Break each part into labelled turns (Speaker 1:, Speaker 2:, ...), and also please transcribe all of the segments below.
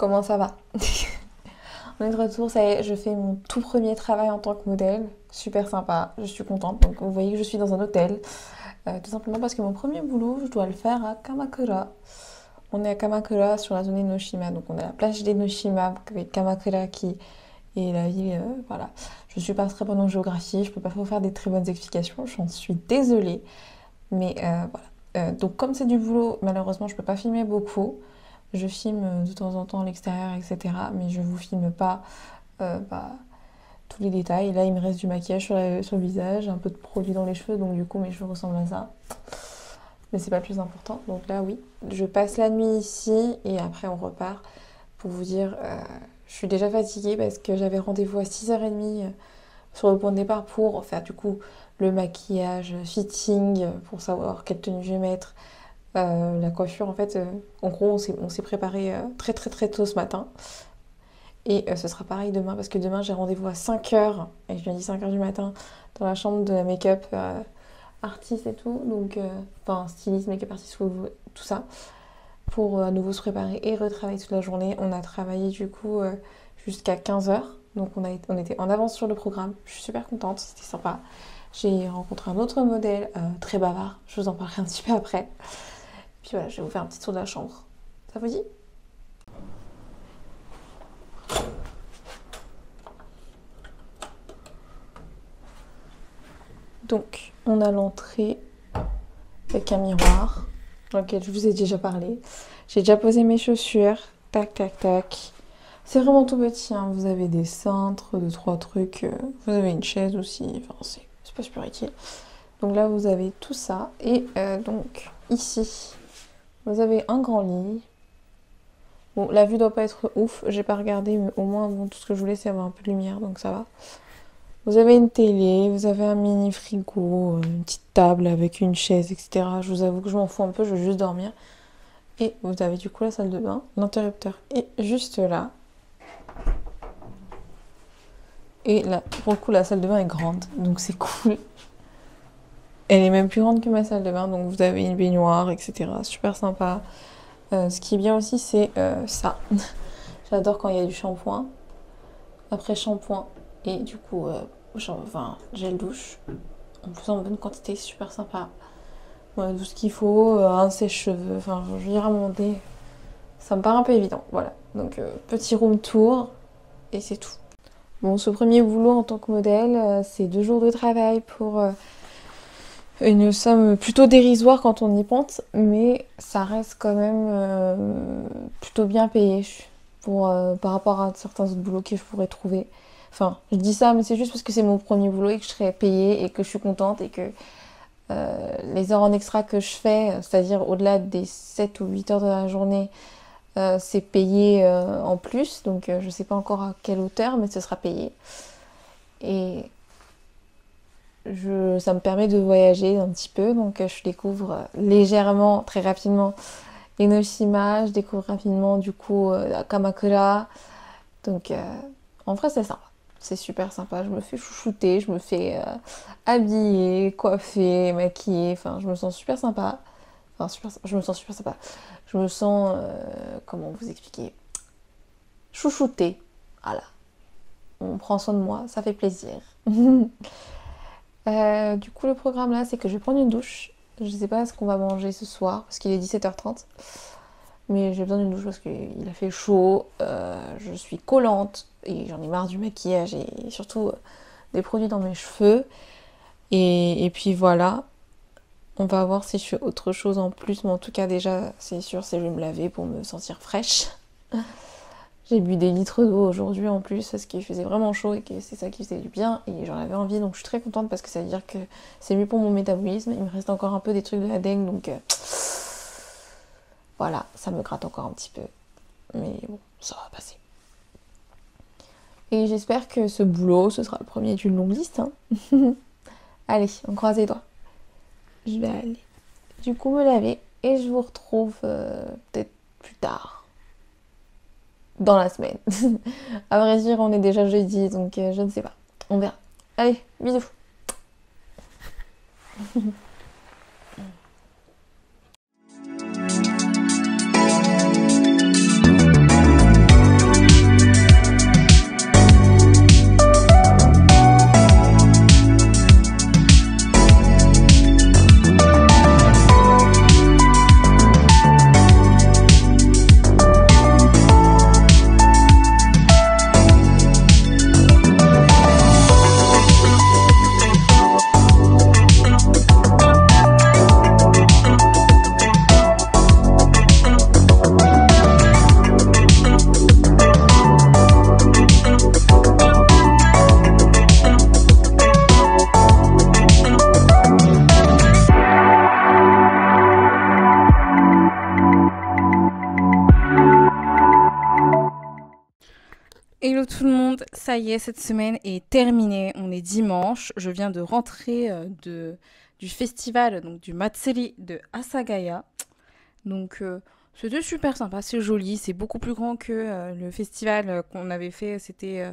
Speaker 1: comment ça va On est de retour, ça y est, je fais mon tout premier travail en tant que modèle. Super sympa, je suis contente. Donc vous voyez que je suis dans un hôtel. Euh, tout simplement parce que mon premier boulot, je dois le faire à Kamakura. On est à Kamakura sur la zone Noshima donc on est à la plage d'Enoshima, avec Kamakura qui est la ville. Euh, voilà. Je suis pas très bonne en géographie, je ne peux pas vous faire des très bonnes explications, j'en suis désolée. Mais euh, voilà. donc comme c'est du boulot, malheureusement je ne peux pas filmer beaucoup. Je filme de temps en temps l'extérieur, etc. Mais je ne vous filme pas euh, bah, tous les détails. Là, il me reste du maquillage sur, le visage, un peu de produit dans les cheveux, donc du coup, mes cheveux ressemblent à ça. Mais c'est pas le plus important. Donc là, oui, je passe la nuit ici et après, on repart pour vous dire. Euh, je suis déjà fatiguée parce que j'avais rendez-vous à 6h30 euh, sur le point de départ pour faire du coup le maquillage, fitting, pour savoir quelle tenue je vais mettre, euh, la coiffure, en fait, euh, en gros, on s'est préparé euh, très très très tôt ce matin. Et ce sera pareil demain, parce que demain j'ai rendez-vous à 5h, et je viens dit 5h du matin, dans la chambre de la make-up artiste et tout, donc, enfin, styliste, make-up artiste, tout ça, pour à nouveau se préparer et retravailler toute la journée. On a travaillé du coup jusqu'à 15h, donc on, a, on était en avance sur le programme. Je suis super contente, c'était sympa. J'ai rencontré un autre modèle très bavard, je vous en parlerai un petit peu après. Puis voilà, je vais vous faire un petit tour de la chambre. Ça vous dit Donc, on a l'entrée avec un miroir dans lequel je vous ai déjà parlé. J'ai déjà posé mes chaussures. Tac, tac, tac. C'est vraiment tout petit. Hein. Vous avez des cintres, deux, trois trucs. Euh, vous avez une chaise aussi. Enfin, c'est pas super utile. Donc là, vous avez tout ça. Et euh, donc, ici, vous avez un grand lit. Bon, la vue doit pas être ouf, j'ai pas regardé, mais au moins, bon, tout ce que je voulais, c'est avoir un peu de lumière, donc ça va. Vous avez une télé, vous avez un mini frigo, une petite table avec une chaise, etc. Je vous avoue que je m'en fous un peu, je veux juste dormir. Et vous avez du coup la salle de bain, l'interrupteur est juste là. Et là, pour le coup, la salle de bain est grande, donc c'est cool. Elle est même plus grande que ma salle de bain, donc vous avez une baignoire, etc. Super sympa. Euh, ce qui est bien aussi, c'est euh, ça. J'adore quand il y a du shampoing. Après shampoing et du coup, euh, gel douche. En plus, en bonne quantité, super sympa. tout ce qu'il faut, un sèche-cheveux, enfin, je vais remonter. Ça me paraît un peu évident, voilà. Donc, petit room tour et c'est tout. Bon, ce premier boulot en tant que modèle, c'est deux jours de travail pour une somme plutôt dérisoire quand on y pente, mais ça reste quand même euh, plutôt bien payé pour, euh, par rapport à certains autres boulots que je pourrais trouver. Enfin, je dis ça, mais c'est juste parce que c'est mon premier boulot et que je serai payée et que je suis contente et que euh, les heures en extra que je fais, c'est-à-dire au-delà des 7 ou 8 heures de la journée, c'est payé en plus. Donc je ne sais pas encore à quelle hauteur, mais ce sera payé. Et ça me permet de voyager un petit peu, donc euh, je découvre euh, légèrement, très rapidement, Enoshima, je découvre rapidement du coup euh, Kamakura. Donc en vrai c'est sympa, c'est super sympa, je me fais chouchouter, je me fais habiller, coiffer, maquiller, enfin je me sens super sympa. Enfin super, je me sens super sympa. Je me sens, comment vous expliquer, chouchouter Voilà. On prend soin de moi, ça fait plaisir. Euh, du coup, le programme là, c'est que je vais prendre une douche. Je ne sais pas ce qu'on va manger ce soir, parce qu'il est 17h30. Mais j'ai besoin d'une douche parce qu'il a fait chaud, euh, je suis collante et j'en ai marre du maquillage et surtout euh, des produits dans mes cheveux. Et, et, puis voilà, on va voir si je fais autre chose en plus, mais en tout cas déjà c'est sûr, c'est je vais me laver pour me sentir fraîche. J'ai bu des litres d'eau aujourd'hui en plus parce qu'il faisait vraiment chaud et que c'est ça qui faisait du bien et j'en avais envie donc je suis très contente parce que ça veut dire que c'est mieux pour mon métabolisme. Il me reste encore un peu des trucs de la dengue donc euh, voilà, ça me gratte encore un petit peu. Mais bon, ça va passer. Et j'espère que ce boulot, ce sera le premier d'une longue liste. Hein. Allez, on croise les doigts. Je vais aller du coup me laver et je vous retrouve euh, peut-être plus tard dans la semaine. à vrai dire, on est déjà jeudi, donc euh, je ne sais pas. On verra. Allez, bisous. ça y est, cette semaine est terminée. On est dimanche. Je viens de rentrer euh, de, du festival donc du Matsuri de Asagaya. Donc euh, c'était super sympa, c'est joli, c'est beaucoup plus grand que euh, le festival qu'on avait fait. C'était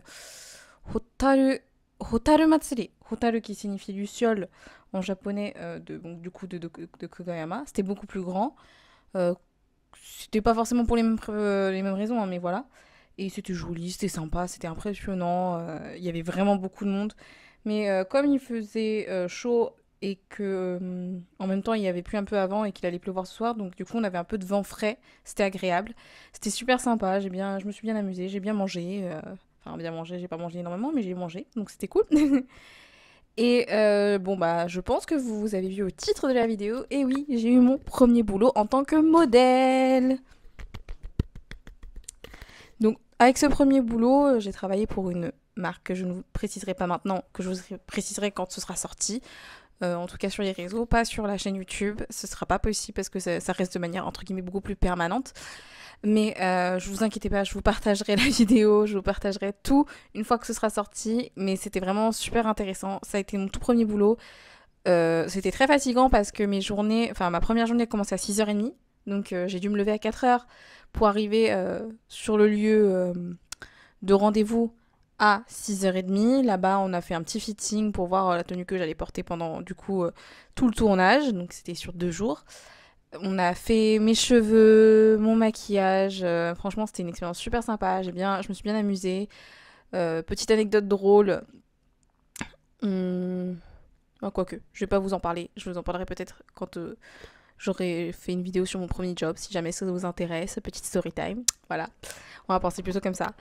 Speaker 1: Hotaru, Hotaru Matsuri. Hotaru qui signifie du ciel en japonais de, bon, du coup de, de, C'était beaucoup plus grand. c'était pas forcément pour les mêmes, les mêmes raisons, hein, mais voilà. Et c'était joli, c'était sympa, c'était impressionnant. Euh, il y avait vraiment beaucoup de monde. Mais euh, comme il faisait euh, chaud et que en même temps il y avait plu un peu avant et qu'il allait pleuvoir ce soir donc du coup on avait un peu de vent frais c'était agréable c'était super sympa j'ai bien je me suis bien amusée j'ai bien mangé enfin bien mangé j'ai pas mangé énormément mais j'ai mangé donc c'était cool et bon bah je pense que vous avez vu au titre de la vidéo et oui j'ai eu mon premier boulot en tant que modèle avec ce premier boulot, euh, j'ai travaillé pour une marque que je ne vous préciserai pas maintenant, que je vous préciserai quand ce sera sorti. Euh, en tout cas sur les réseaux, pas sur la chaîne YouTube. Ce sera pas possible parce que ça, reste de manière entre guillemets beaucoup plus permanente. Mais euh, je vous inquiétez pas, je vous partagerai la vidéo, je vous partagerai tout une fois que ce sera sorti. Mais c'était vraiment super intéressant. Ça a été mon tout premier boulot. Euh, c'était très fatigant parce que mes journées, enfin ma première journée commençait à 6h30, donc euh, j'ai dû me lever à 4 heures pour arriver euh, sur le lieu euh, de rendez-vous à 6h30. Là-bas, on a fait un petit fitting pour voir la tenue que j'allais porter pendant du coup tout le tournage. Donc c'était sur deux jours. On a fait mes cheveux, mon maquillage. franchement, c'était une expérience super sympa. J'ai bien, je me suis bien amusée. petite anecdote drôle. Ah, quoique, je vais pas vous en parler. Je vous en parlerai peut-être quand J'aurais fait une vidéo sur mon premier job si jamais ça vous intéresse. Petite story time. Voilà. On va penser plutôt comme ça.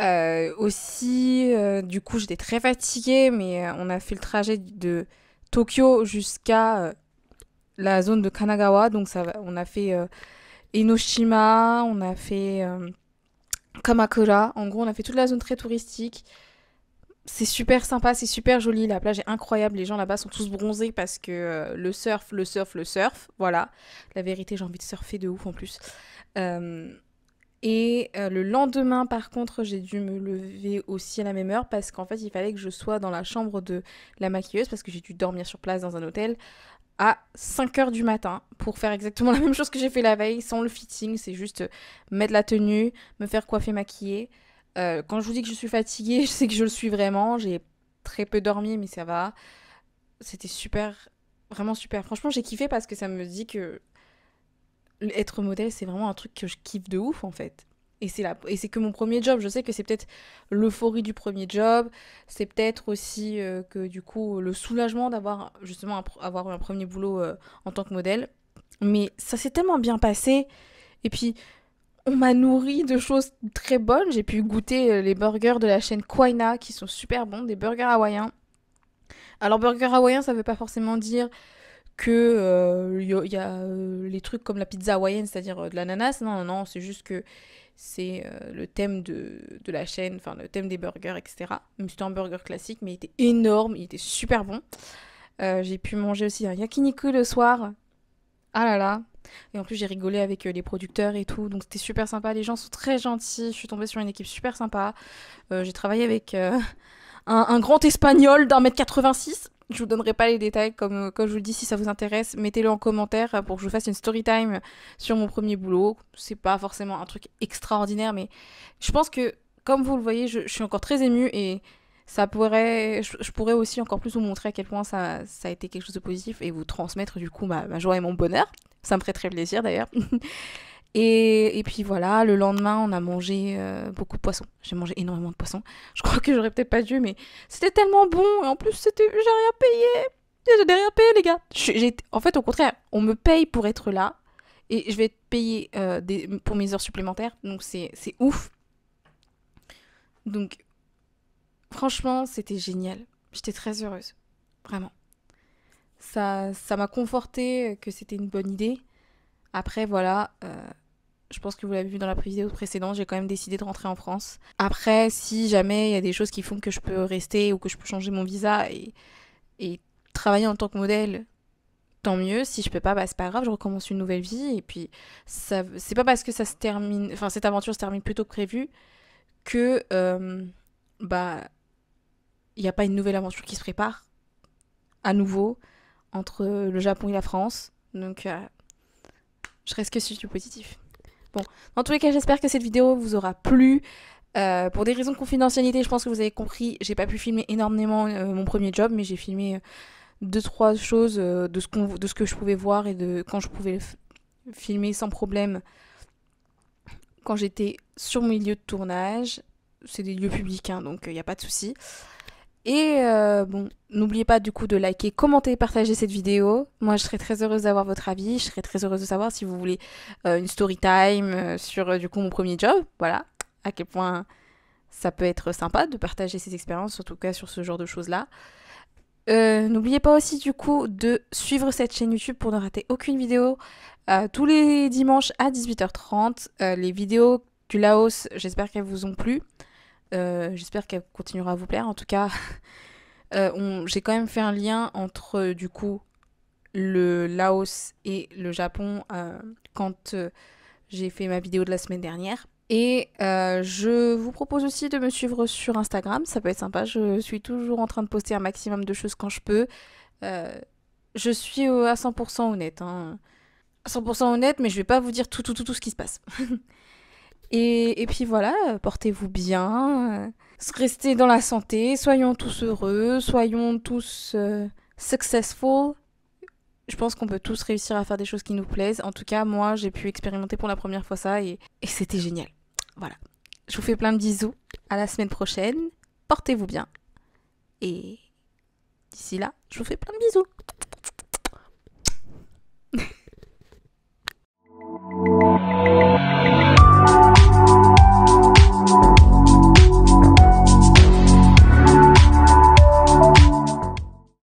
Speaker 1: Euh, aussi, euh, du coup, j'étais très fatiguée, mais euh, on a fait le trajet de Tokyo jusqu'à la zone de Kanagawa. Donc, ça, on a fait Enoshima, on a fait Kamakura. En gros, on a fait toute la zone très touristique c'est super sympa, c'est super joli, la plage est incroyable, les gens là-bas sont tous bronzés parce que euh, le surf, le surf, le surf, voilà. La vérité, j'ai envie de surfer de ouf en plus. Euh, et euh, le lendemain, par contre, j'ai dû me lever aussi à la même heure parce qu'en fait, il fallait que je sois dans la chambre de la maquilleuse parce que j'ai dû dormir sur place dans un hôtel à 5h du matin pour faire exactement la même chose que j'ai fait la veille sans le fitting, c'est juste mettre la tenue, me faire coiffer, maquiller. Euh, quand je vous dis que je suis fatiguée, je sais que je le suis vraiment. J'ai très peu dormi, mais ça va. C'était super, vraiment super. Franchement, j'ai kiffé parce que ça me dit que être modèle, c'est vraiment un truc que je kiffe de ouf en fait. Et c'est la... et c'est que mon premier job. Je sais que c'est peut-être l'euphorie du premier job. C'est peut-être aussi euh, que du coup le soulagement d'avoir justement un, avoir un premier boulot euh, en tant que modèle. Mais ça s'est tellement bien passé. Et puis on m'a nourri de choses très bonnes. J'ai pu goûter euh, les burgers de la chaîne Kwaina qui sont super bons, des burgers hawaïens. Alors burger hawaïen, ça ne veut pas forcément dire que il euh, y a euh, les trucs comme la pizza hawaïenne, c'est-à-dire de l'ananas. Non, non, non, c'est juste que c'est le thème de, de la chaîne, enfin le thème des burgers, etc. c'était un burger classique, mais il était énorme, il était super bon. J'ai pu manger aussi un yakiniku le soir. Ah là là, et en plus, j'ai rigolé avec euh, les producteurs et tout, donc c'était super sympa. Les gens sont très gentils. Je suis tombée sur une équipe super sympa. Euh, j'ai travaillé avec euh, un, grand espagnol d'un mètre 86. Je vous donnerai pas les détails, comme, comme je vous le dis, si ça vous intéresse, mettez-le en commentaire pour que je fasse une story time sur mon premier boulot. C'est pas forcément un truc extraordinaire, mais je pense que, comme vous le voyez, je, suis encore très émue et ça pourrait, je, pourrais aussi encore plus vous montrer à quel point ça, ça, a été quelque chose de positif et vous transmettre du coup ma, ma joie et mon bonheur. Ça me ferait très plaisir d'ailleurs. Et, puis voilà, le lendemain, on a mangé euh, beaucoup de poissons. J'ai mangé énormément de poissons. Je crois que j'aurais peut-être pas dû, mais c'était tellement bon. Et en plus, j'ai rien payé. J'ai rien payé, les gars. en fait, au contraire, on me paye pour être là. Et je vais être payée euh, des, pour mes heures supplémentaires. Donc, c'est ouf. Donc, franchement, c'était génial. J'étais très heureuse. Vraiment ça ça m'a conforté que c'était une bonne idée. Après, voilà, euh, je pense que vous l'avez vu dans la vidéo précédente, j'ai quand même décidé de rentrer en France. Après, si jamais il y a des choses qui font que je peux rester ou que je peux changer mon visa et, et travailler en tant que modèle, tant mieux. Si je peux pas, bah, c'est pas grave, je recommence une nouvelle vie. Et puis, c'est pas parce que ça se termine, enfin, cette aventure se termine plutôt que prévu que, euh, bah, il n'y a pas une nouvelle aventure qui se prépare à nouveau entre le Japon et la France. Donc, euh, je reste que sur du positif. Bon, dans tous les cas, j'espère que cette vidéo vous aura plu. Euh, pour des raisons de confidentialité, je pense que vous avez compris, j'ai pas pu filmer énormément euh, mon premier job, mais j'ai filmé deux trois choses de ce, que je pouvais voir et de quand je pouvais filmer sans problème quand j'étais sur mon lieu de tournage. C'est des lieux publics, hein, donc il n'y a pas de souci. Et euh, bon, n'oubliez pas du coup de liker, commenter, partager cette vidéo. Moi, je serais très heureuse d'avoir votre avis. Je serais très heureuse de savoir si vous voulez euh, une story time euh, sur du coup mon premier job. Voilà, à quel point ça peut être sympa de partager ces expériences, en tout cas sur ce genre de choses-là. N'oubliez pas aussi du coup de suivre cette chaîne YouTube pour ne rater aucune vidéo. tous les dimanches à 18h30, les vidéos du Laos, j'espère qu'elles vous ont plu. Euh, j'espère qu'elle continuera à vous plaire. En tout cas, euh, j'ai quand même fait un lien entre euh, du coup le Laos et le Japon quand j'ai fait ma vidéo de la semaine dernière. Et je vous propose aussi de me suivre sur Instagram, ça peut être sympa. Je suis toujours en train de poster un maximum de choses quand je peux. je suis à 100% honnête. Hein. 100% honnête, mais je vais pas vous dire tout, tout, tout, tout ce qui se passe. Et, puis voilà, portez-vous bien, restez dans la santé, soyons tous heureux, soyons tous euh, successful. Je pense qu'on peut tous réussir à faire des choses qui nous plaisent. En tout cas, moi, j'ai pu expérimenter pour la première fois ça et, et c'était génial. Voilà. Je vous fais plein de bisous. À la semaine prochaine. Portez-vous bien. Et d'ici là, je vous fais plein de bisous.